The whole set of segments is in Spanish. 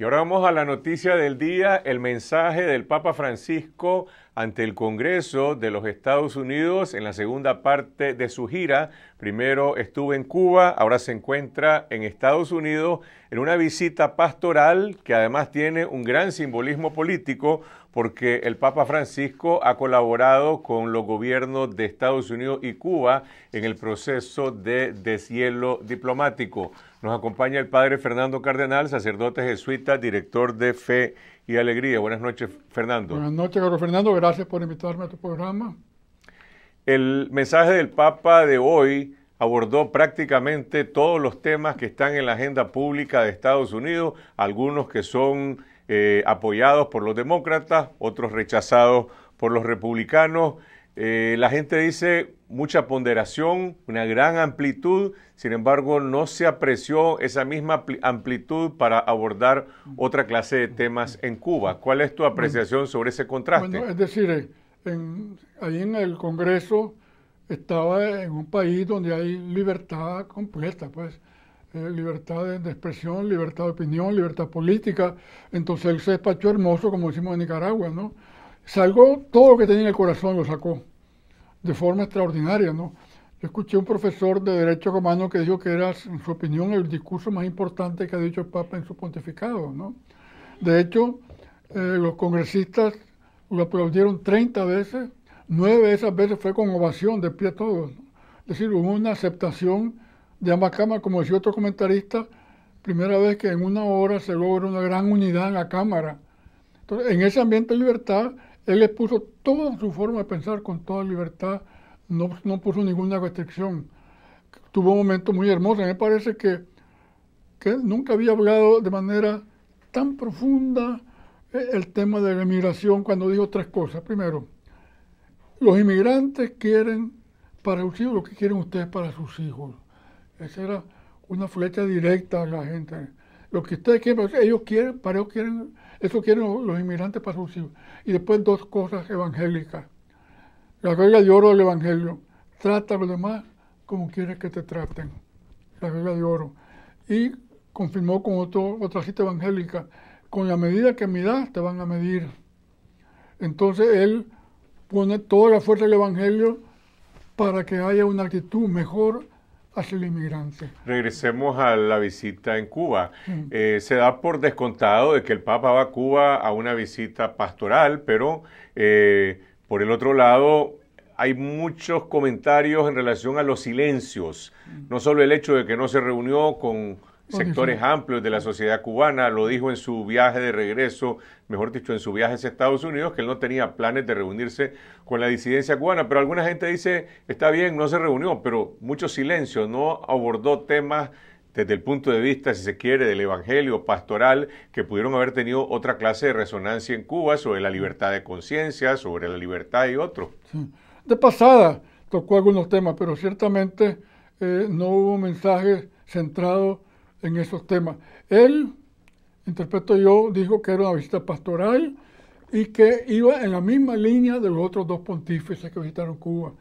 Y ahora vamos a la noticia del día, el mensaje del Papa Francisco ante el Congreso de los Estados Unidos en la segunda parte de su gira. Primero estuvo en Cuba, ahora se encuentra en Estados Unidos en una visita pastoral que además tiene un gran simbolismo político porque el Papa Francisco ha colaborado con los gobiernos de Estados Unidos y Cuba en el proceso de deshielo diplomático. Nos acompaña el padre Fernando Cardenal, sacerdote jesuita, director de Fe y Alegría. Buenas noches, Fernando. Buenas noches, Carlos Fernando. Gracias por invitarme a tu programa. El mensaje del Papa de hoy abordó prácticamente todos los temas que están en la agenda pública de Estados Unidos, algunos que son eh, apoyados por los demócratas, otros rechazados por los republicanos. Eh, la gente dice mucha ponderación, una gran amplitud, sin embargo no se apreció esa misma amplitud para abordar otra clase de temas en Cuba. ¿Cuál es tu apreciación sobre ese contraste? Bueno, es decir, ahí en el Congreso estaba en un país donde hay libertad completa, pues eh, libertad de, expresión, libertad de opinión, libertad política. Entonces él se despachó hermoso, como decimos en Nicaragua, ¿no? Salgó todo lo que tenía en el corazón, lo sacó, de forma extraordinaria, ¿no? Yo escuché un profesor de Derecho Romano que dijo que era, en su opinión, el discurso más importante que ha dicho el Papa en su pontificado, ¿no? De hecho, eh, los congresistas lo aplaudieron 30 veces, nueve de esas veces fue con ovación de pie a todos. Es decir, hubo una aceptación de ambas cámaras, como decía otro comentarista, primera vez que en una hora se logra una gran unidad en la Cámara. Entonces, en ese ambiente de libertad, él expuso toda su forma de pensar con toda libertad, no, puso ninguna restricción. Tuvo un momento muy hermoso. Me parece que, que nunca había hablado de manera tan profunda eh, el tema de la inmigración cuando dijo tres cosas. Primero, los inmigrantes quieren para sus hijos lo que quieren ustedes para sus hijos. Esa era una flecha directa a la gente. Lo que ustedes quieren, ellos quieren, para ellos quieren, eso quieren los, inmigrantes para sus hijos. Y después dos cosas evangélicas. La regla de oro del Evangelio. Trata a los demás como quieres que te traten. La regla de oro. Y confirmó con otra cita evangélica. Con la medida que das, te van a medir. Entonces él pone toda la fuerza del Evangelio para que haya una actitud mejor hacia inmigrante. Regresemos a la visita en Cuba. Eh, se da por descontado de que el Papa va a Cuba a una visita pastoral, pero eh, por el otro lado hay muchos comentarios en relación a los silencios. Mm. No solo el hecho de que no se reunió con sectores amplios de la sociedad cubana, lo dijo en su viaje de regreso, mejor dicho, en su viaje a Estados Unidos, que él no tenía planes de reunirse con la disidencia cubana, pero alguna gente dice, está bien, no se reunió, pero mucho silencio, no abordó temas desde el punto de vista, si se quiere, del evangelio pastoral, que pudieron haber tenido otra clase de resonancia en Cuba sobre la libertad de conciencia, sobre la libertad y otro. De pasada tocó algunos temas, pero ciertamente eh, no hubo mensaje centrado en esos temas. Él, interpreto yo, dijo que era una visita pastoral y que iba en la misma línea de los otros dos pontífices que visitaron Cuba.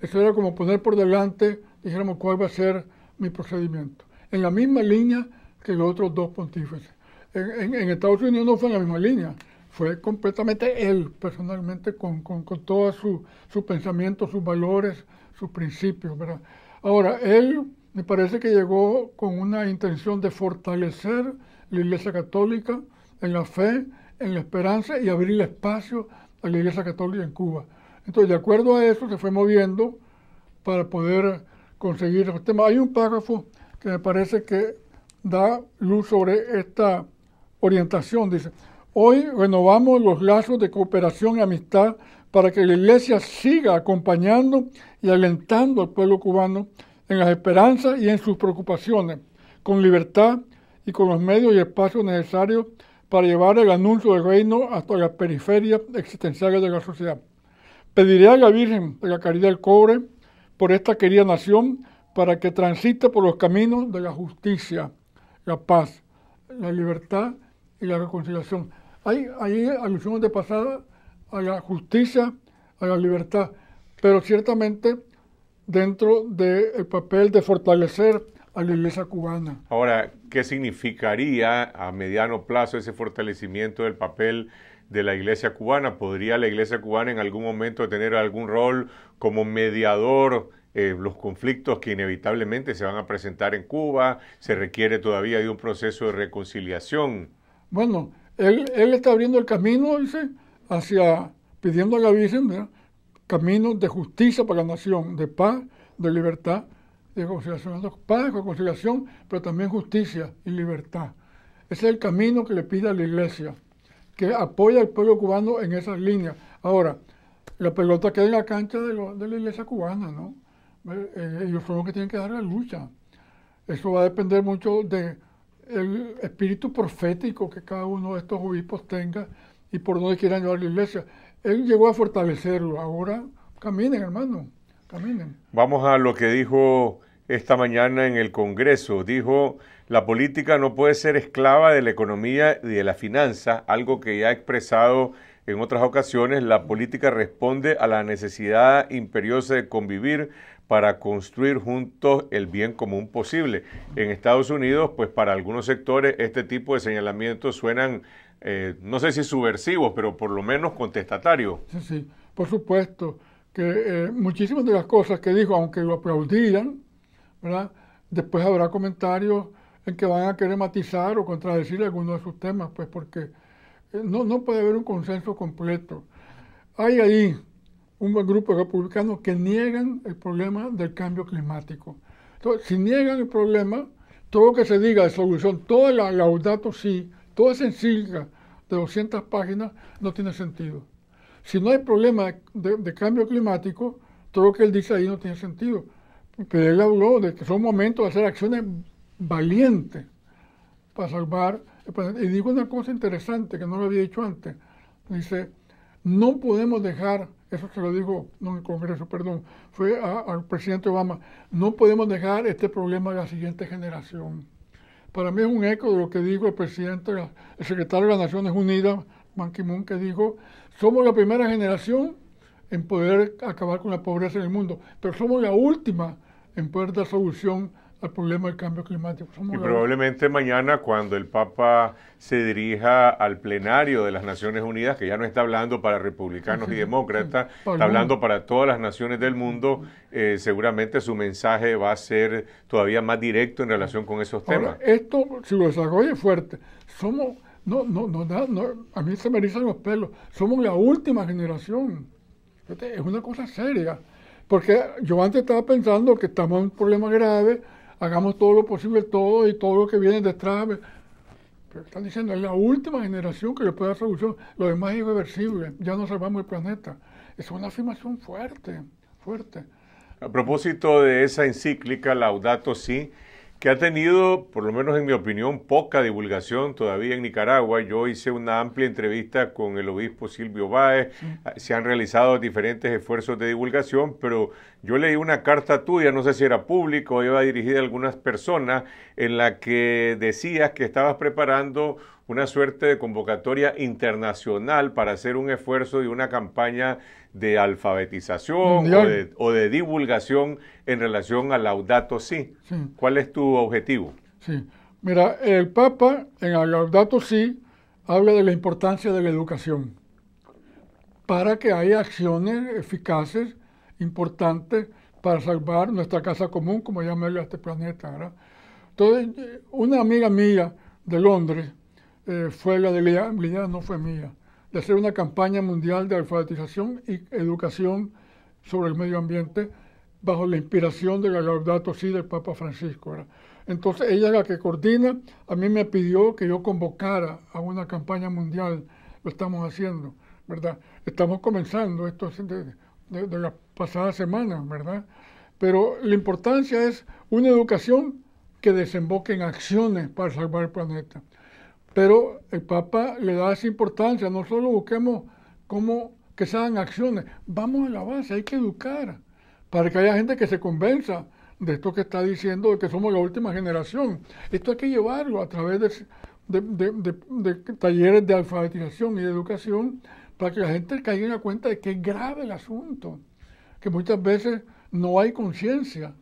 Eso era como poner por delante, dijéramos, cuál va a ser mi procedimiento. En la misma línea que los otros dos pontífices. En, Estados Unidos no fue en la misma línea, fue completamente él personalmente con, con, con todo su pensamiento, sus valores, sus principios. ¿verdad? Ahora, él me parece que llegó con una intención de fortalecer la Iglesia Católica en la fe, en la esperanza y abrirle espacio a la Iglesia Católica en Cuba. Entonces, de acuerdo a eso, se fue moviendo para poder conseguir esos este temas. Hay un párrafo que me parece que da luz sobre esta orientación. Dice, hoy renovamos los lazos de cooperación y amistad para que la Iglesia siga acompañando y alentando al pueblo cubano en las esperanzas y en sus preocupaciones, con libertad y con los medios y espacios necesarios para llevar el anuncio del reino hasta las periferias existenciales de la sociedad. Pediré a la Virgen de la Caridad del Cobre por esta querida nación para que transite por los caminos de la justicia, la paz, la libertad y la reconciliación. Hay, hay alusiones de pasada a la justicia, a la libertad, pero ciertamente dentro del eh, papel de fortalecer a la iglesia cubana. Ahora, ¿qué significaría a mediano plazo ese fortalecimiento del papel de la iglesia cubana? ¿Podría la iglesia cubana en algún momento tener algún rol como mediador? Eh, los conflictos que inevitablemente se van a presentar en Cuba, se requiere todavía de un proceso de reconciliación. Bueno, él, él está abriendo el camino, dice, hacia, pidiendo a la Virgen, ¿verdad? Camino de justicia para la nación, de paz, de libertad, de conciliación. Paz, conciliación, pero también justicia y libertad. Ese es el camino que le pide a la iglesia, que apoya al pueblo cubano en esas líneas. Ahora, la pelota queda en la cancha de, la iglesia cubana, ¿no? Eh, ellos son los que tienen que dar la lucha. Eso va a depender mucho del espíritu profético que cada uno de estos obispos tenga y por donde quieran llevar la iglesia. Él llegó a fortalecerlo. Ahora caminen, hermano, caminen. Vamos a lo que dijo esta mañana en el Congreso. Dijo, la política no puede ser esclava de la economía y de la finanza, algo que ya ha expresado en otras ocasiones. La política responde a la necesidad imperiosa de convivir para construir juntos el bien común posible. En Estados Unidos, pues para algunos sectores este tipo de señalamientos suenan eh, no sé si subversivo, pero por lo menos contestatario. Sí, sí, por supuesto, que eh, muchísimas de las cosas que dijo, aunque lo aplaudían, después habrá comentarios en que van a querer matizar o contradecir algunos de sus temas, pues porque eh, no, no puede haber un consenso completo. Hay ahí un buen grupo de republicanos que niegan el problema del cambio climático. Entonces, si niegan el problema, todo lo que se diga de solución, todos los laudato sí, toda esa de 200 páginas no tiene sentido. Si no hay problema de, cambio climático, todo lo que él dice ahí no tiene sentido. Porque él habló de que son momentos de hacer acciones valientes para salvar Y dijo una cosa interesante que no lo había dicho antes. Dice, no podemos dejar, eso se lo dijo, no en el Congreso, perdón, fue al presidente Obama, no podemos dejar este problema a la siguiente generación para mí es un eco de lo que dijo el presidente, el secretario de las Naciones Unidas, Ban Ki-moon, que dijo, somos la primera generación en poder acabar con la pobreza en el mundo, pero somos la última en poder dar solución al problema del cambio climático. y probablemente mañana cuando el Papa se dirija al plenario de las Naciones Unidas, que ya no está hablando para republicanos y demócratas, está hablando para todas las naciones del mundo, eh, seguramente su mensaje va a ser todavía más directo en relación con esos temas. esto, si lo desarrolla fuerte, somos, no, no, no, no, a mí se me erizan los pelos, somos la última generación. Es una cosa seria. Porque yo antes estaba pensando que estamos en un problema grave, hagamos todo lo posible, todo y todo lo que viene detrás. Pero están diciendo, es la última generación que le puede dar solución, lo demás es irreversible, ya no salvamos el planeta. Es una afirmación fuerte, fuerte. A propósito de esa encíclica Laudato Si, que ha tenido, por lo menos en mi opinión, poca divulgación todavía en Nicaragua. Yo hice una amplia entrevista con el obispo Silvio Báez, se han realizado diferentes esfuerzos de divulgación, pero yo leí una carta tuya, no sé si era pública o iba dirigida a algunas personas, en la que decías que estabas preparando una suerte de convocatoria internacional para hacer un esfuerzo y una campaña de alfabetización o de, divulgación en relación a laudato si. Sí. ¿Cuál es tu objetivo? Sí. Mira, el Papa en laudato si habla de la importancia de la educación para que haya acciones eficaces, importantes, para salvar nuestra casa común, como a este planeta. ¿verdad? Entonces, eh, una amiga mía de Londres eh, fue la de no fue mía, de hacer una campaña mundial de alfabetización y educación sobre el medio ambiente bajo la inspiración de la Laudato Si del Papa Francisco. Entonces ella es la que coordina, a mí me pidió que yo convocara a una campaña mundial, lo estamos haciendo, ¿verdad? Estamos comenzando, esto de, de las pasadas semanas, ¿verdad? Pero la importancia es una educación que desemboque en acciones para salvar el planeta. Pero el Papa le da esa importancia, no solo busquemos cómo que se hagan acciones, vamos a la base, hay que educar para que haya gente que se convenza de esto que está diciendo, de que somos la última generación. Esto hay que llevarlo a través de, talleres de alfabetización y de educación para que la gente caiga en la cuenta de que es grave el asunto, que muchas veces no hay conciencia.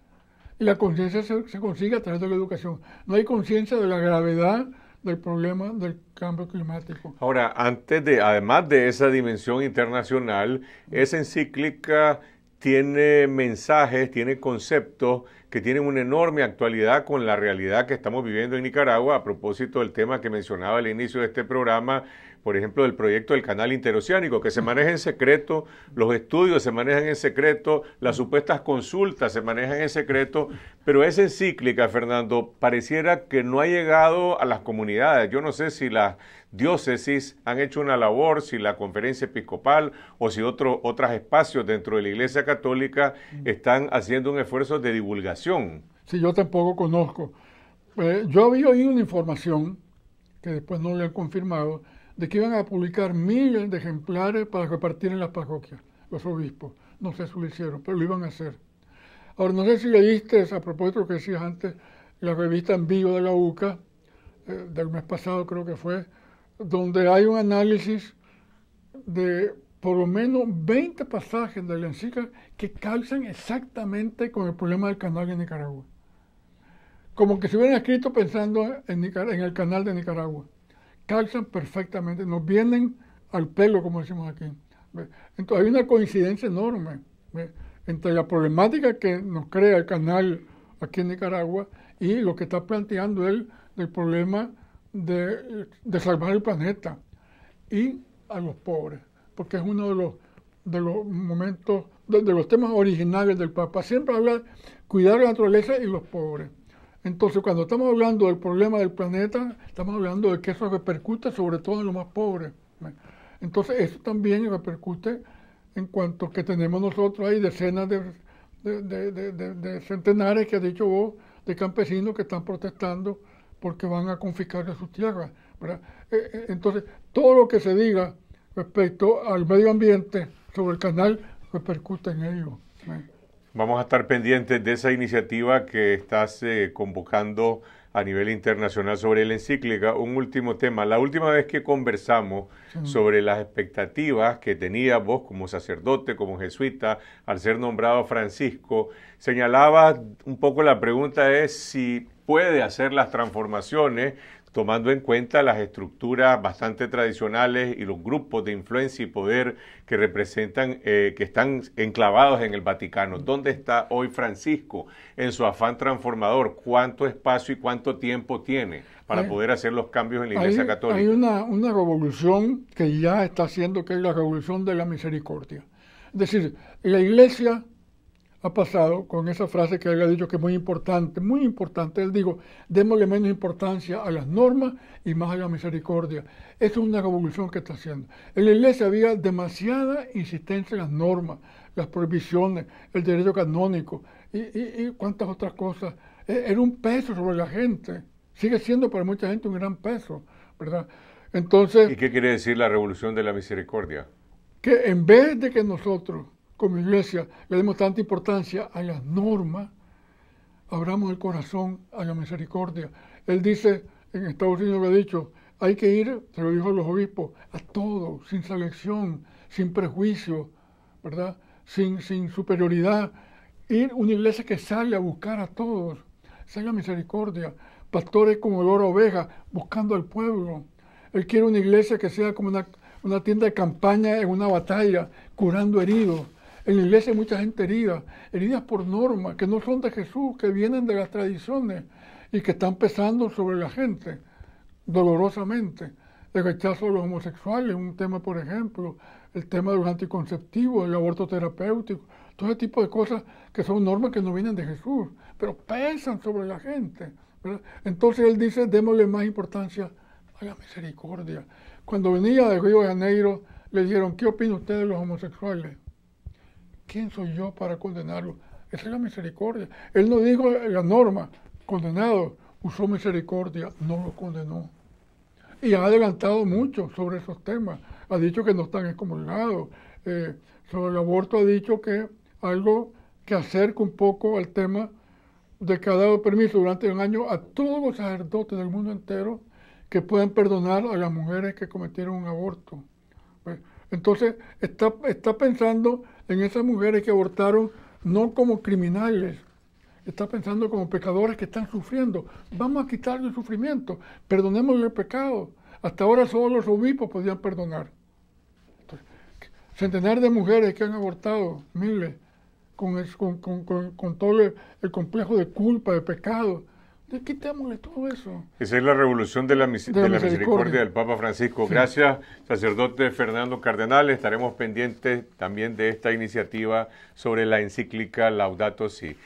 Y la conciencia se, consigue a través de la educación. No hay conciencia de la gravedad del problema del cambio climático. Ahora, antes de, además de esa dimensión internacional, esa encíclica tiene mensajes, tiene conceptos que tienen una enorme actualidad con la realidad que estamos viviendo en Nicaragua a propósito del tema que mencionaba al inicio de este programa por ejemplo, del proyecto del canal interoceánico, que se maneja en secreto, los estudios se manejan en secreto, las supuestas consultas se manejan en secreto, pero esa encíclica, Fernando, pareciera que no ha llegado a las comunidades. Yo no sé si las diócesis han hecho una labor, si la conferencia episcopal o si otros otros espacios dentro de la Iglesia Católica están haciendo un esfuerzo de divulgación. Sí, yo tampoco conozco. Eh, yo había oído una información que después no le he confirmado, de que iban a publicar miles de ejemplares para repartir en las parroquias, los obispos. No sé si lo hicieron, pero lo iban a hacer. Ahora, no sé si leíste, a propósito de que decías antes, la revista en vivo de la UCA, eh, del mes pasado creo que fue, donde hay un análisis de por lo menos 20 pasajes de la encíclica que calzan exactamente con el problema del canal de Nicaragua. Como que se hubieran escrito pensando en el canal de Nicaragua calzan perfectamente, nos vienen al pelo, como decimos aquí. Entonces hay una coincidencia enorme entre la problemática que nos crea el canal aquí en Nicaragua y lo que está planteando él del problema de, salvar el planeta y a los pobres, porque es uno de los, de los momentos, de los temas originales del Papa. Siempre habla cuidar la naturaleza y los pobres. Entonces, cuando estamos hablando del problema del planeta, estamos hablando de que eso repercute sobre todo en los más pobres. Entonces, eso también repercute en cuanto que tenemos nosotros ahí decenas de, centenares, que has dicho vos, de campesinos que están protestando porque van a confiscar sus tierras. Eh, eh, entonces, todo lo que se diga respecto al medio ambiente sobre el canal repercute en ello. Vamos a estar pendientes de esa iniciativa que estás eh, convocando a nivel internacional sobre la encíclica. Un último tema. La última vez que conversamos sobre las expectativas que tenías vos como sacerdote, como jesuita, al ser nombrado Francisco, señalabas un poco la pregunta es si puede hacer las transformaciones tomando en cuenta las estructuras bastante tradicionales y los grupos de influencia y poder que representan, eh, que están enclavados en el Vaticano. ¿Dónde está hoy Francisco en su afán transformador? ¿Cuánto espacio y cuánto tiempo tiene para poder hacer los cambios en la Iglesia Católica? Hay una revolución que ya está haciendo, que es la revolución de la misericordia. Es decir, la Iglesia ha pasado con esa frase que él ha dicho que es muy importante, muy importante. Él dijo, démosle menos importancia a las normas y más a la misericordia. Esa es una revolución que está haciendo. En la iglesia había demasiada insistencia en las normas, las prohibiciones, el derecho canónico y, cuántas cuantas otras cosas. E, era un peso sobre la gente. Sigue siendo para mucha gente un gran peso, ¿verdad? Entonces... ¿Y qué quiere decir la revolución de la misericordia? Que en vez de que nosotros como iglesia le demos tanta importancia a las normas, abramos el corazón a la misericordia. Él dice, en Estados Unidos lo ha dicho, hay que ir, se lo dijo a los obispos, a todos, sin selección, sin prejuicio, ¿verdad? Sin, sin superioridad. Ir una iglesia que sale a buscar a todos, sale a misericordia. Pastores como el oro oveja, buscando al pueblo. Él quiere una iglesia que sea como una, una tienda de campaña en una batalla, curando heridos en la iglesia hay mucha gente herida, heridas por normas, que no son de Jesús, que vienen de las tradiciones y que están pesando sobre la gente, dolorosamente. El rechazo a los homosexuales, un tema, por ejemplo, el tema de los anticonceptivos, el aborto terapéutico, todo ese tipo de cosas que son normas que no vienen de Jesús, pero pesan sobre la gente. Entonces él dice, démosle más importancia a la misericordia. Cuando venía de Río de Janeiro, le dijeron, ¿qué opina usted de los homosexuales? ¿Quién soy yo para condenarlo? Esa es la misericordia. Él no dijo la norma, condenado, usó misericordia, no lo condenó. Y ha adelantado mucho sobre esos temas. Ha dicho que no están excomulgados. Eh, sobre el aborto ha dicho que algo que acerca un poco al tema de que ha dado permiso durante un año a todos los sacerdotes del mundo entero que puedan perdonar a las mujeres que cometieron un aborto. Pues, entonces, está, pensando en esas mujeres que abortaron no como criminales, está pensando como pecadores que están sufriendo. Vamos a quitarle el sufrimiento, perdonemos el pecado. Hasta ahora solo los obispos podían perdonar. Centenares de mujeres que han abortado, miles, con, todo el, complejo de culpa, de pecado, quitémosle todo eso. Esa es la revolución de la, misericordia. del Papa Francisco. Gracias, sacerdote Fernando Cardenal. Estaremos pendientes también de esta iniciativa sobre la encíclica Laudato Si.